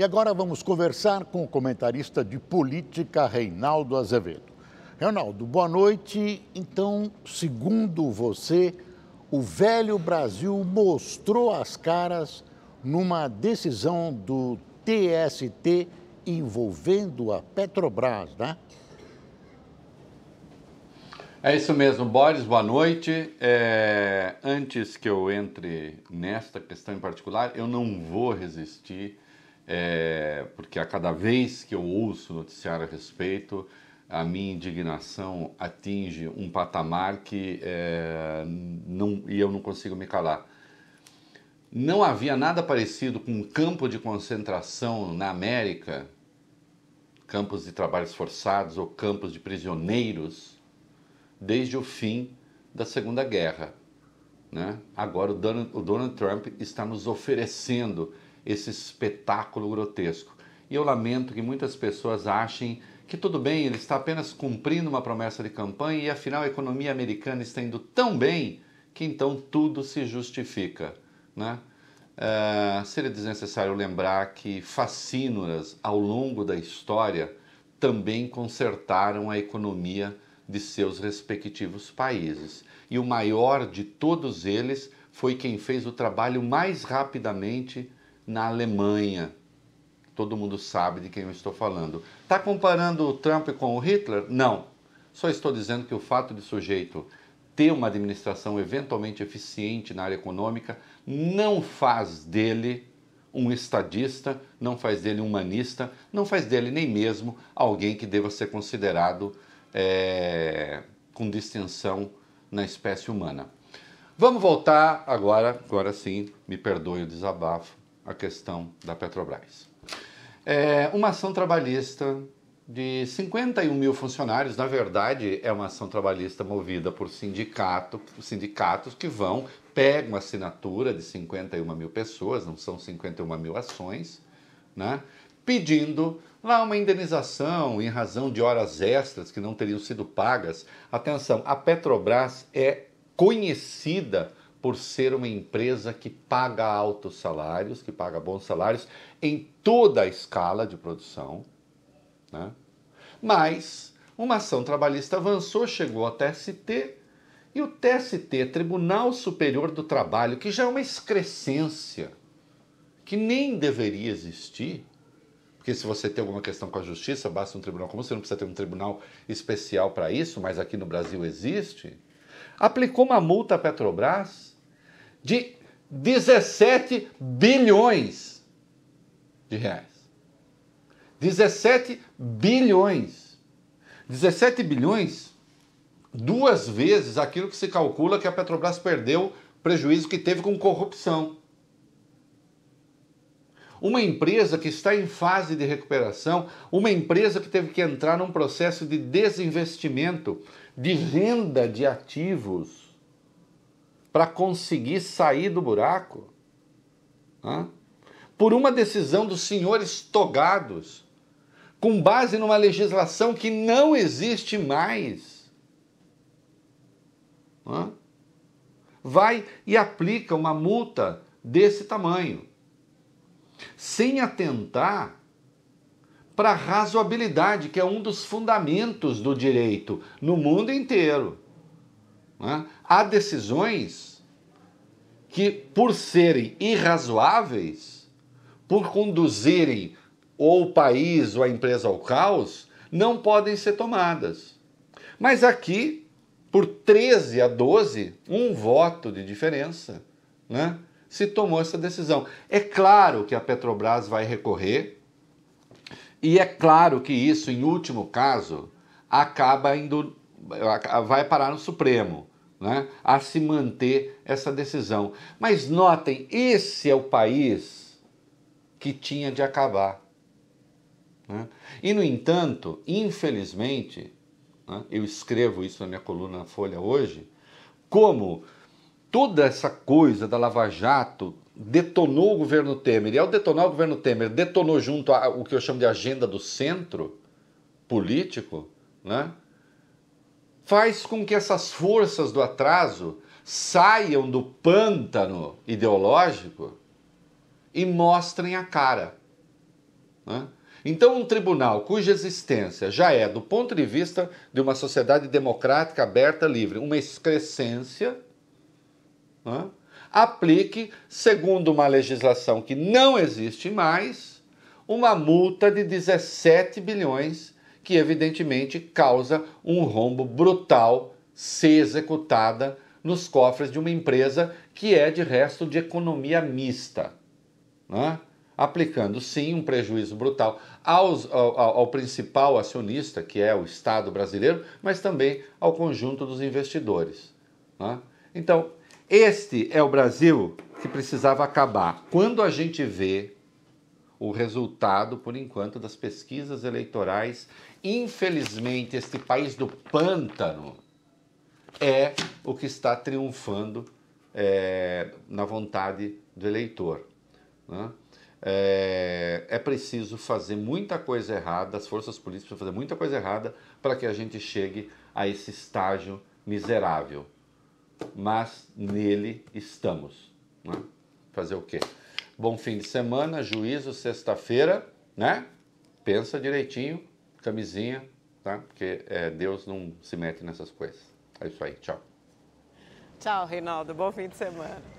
E agora vamos conversar com o comentarista de política, Reinaldo Azevedo. Reinaldo, boa noite. Então, segundo você, o velho Brasil mostrou as caras numa decisão do TST envolvendo a Petrobras, né? É isso mesmo, Boris, boa noite. É, antes que eu entre nesta questão em particular, eu não vou resistir é, porque a cada vez que eu ouço noticiar a respeito, a minha indignação atinge um patamar que é, não, e eu não consigo me calar. Não havia nada parecido com um campo de concentração na América, campos de trabalhos forçados ou campos de prisioneiros, desde o fim da Segunda Guerra. Né? Agora o Donald, o Donald Trump está nos oferecendo esse espetáculo grotesco. E eu lamento que muitas pessoas achem que tudo bem, ele está apenas cumprindo uma promessa de campanha e afinal a economia americana está indo tão bem que então tudo se justifica. Né? Uh, seria desnecessário lembrar que fascínoras ao longo da história também consertaram a economia de seus respectivos países. E o maior de todos eles foi quem fez o trabalho mais rapidamente na Alemanha. Todo mundo sabe de quem eu estou falando. Está comparando o Trump com o Hitler? Não. Só estou dizendo que o fato de sujeito ter uma administração eventualmente eficiente na área econômica não faz dele um estadista, não faz dele um humanista, não faz dele nem mesmo alguém que deva ser considerado é, com distinção na espécie humana. Vamos voltar agora, agora sim, me perdoe o desabafo, a questão da Petrobras. É uma ação trabalhista de 51 mil funcionários, na verdade, é uma ação trabalhista movida por sindicato, sindicatos que vão, pegam assinatura de 51 mil pessoas, não são 51 mil ações, né? pedindo lá uma indenização em razão de horas extras que não teriam sido pagas. Atenção, a Petrobras é conhecida por ser uma empresa que paga altos salários, que paga bons salários em toda a escala de produção. Né? Mas uma ação trabalhista avançou, chegou ao TST e o TST, Tribunal Superior do Trabalho, que já é uma excrescência, que nem deveria existir, porque se você tem alguma questão com a justiça, basta um tribunal como você não precisa ter um tribunal especial para isso, mas aqui no Brasil existe, aplicou uma multa à Petrobras de 17 bilhões de reais. 17 bilhões. 17 bilhões, duas vezes aquilo que se calcula que a Petrobras perdeu prejuízo que teve com corrupção. Uma empresa que está em fase de recuperação, uma empresa que teve que entrar num processo de desinvestimento, de venda de ativos para conseguir sair do buraco? Por uma decisão dos senhores togados, com base numa legislação que não existe mais. Vai e aplica uma multa desse tamanho, sem atentar para a razoabilidade, que é um dos fundamentos do direito no mundo inteiro. Né? Há decisões que, por serem irrazoáveis, por conduzirem ou o país ou a empresa ao caos, não podem ser tomadas. Mas aqui, por 13 a 12, um voto de diferença, né, se tomou essa decisão. É claro que a Petrobras vai recorrer, e é claro que isso, em último caso, acaba indo, vai parar no Supremo né, a se manter essa decisão. Mas notem, esse é o país que tinha de acabar. Né? E, no entanto, infelizmente, né, eu escrevo isso na minha coluna na Folha hoje, como toda essa coisa da Lava Jato detonou o governo Temer, e ao detonar o governo Temer, detonou junto ao o que eu chamo de agenda do centro político, né? faz com que essas forças do atraso saiam do pântano ideológico e mostrem a cara. Né? Então, um tribunal cuja existência já é, do ponto de vista de uma sociedade democrática, aberta, livre, uma excrescência, né? aplique, segundo uma legislação que não existe mais, uma multa de 17 bilhões que evidentemente causa um rombo brutal ser executada nos cofres de uma empresa que é de resto de economia mista, né? aplicando sim um prejuízo brutal aos, ao, ao principal acionista, que é o Estado brasileiro, mas também ao conjunto dos investidores. Né? Então, este é o Brasil que precisava acabar. Quando a gente vê o resultado, por enquanto, das pesquisas eleitorais. Infelizmente, este país do pântano é o que está triunfando é, na vontade do eleitor. Né? É, é, preciso fazer muita coisa errada, as forças políticas precisam fazer muita coisa errada para que a gente chegue a esse estágio miserável. Mas nele estamos. Né? Fazer o quê? Bom fim de semana, juízo, sexta-feira, né? Pensa direitinho, camisinha, tá? Porque é, Deus não se mete nessas coisas. É isso aí, tchau. Tchau, Reinaldo. Bom fim de semana.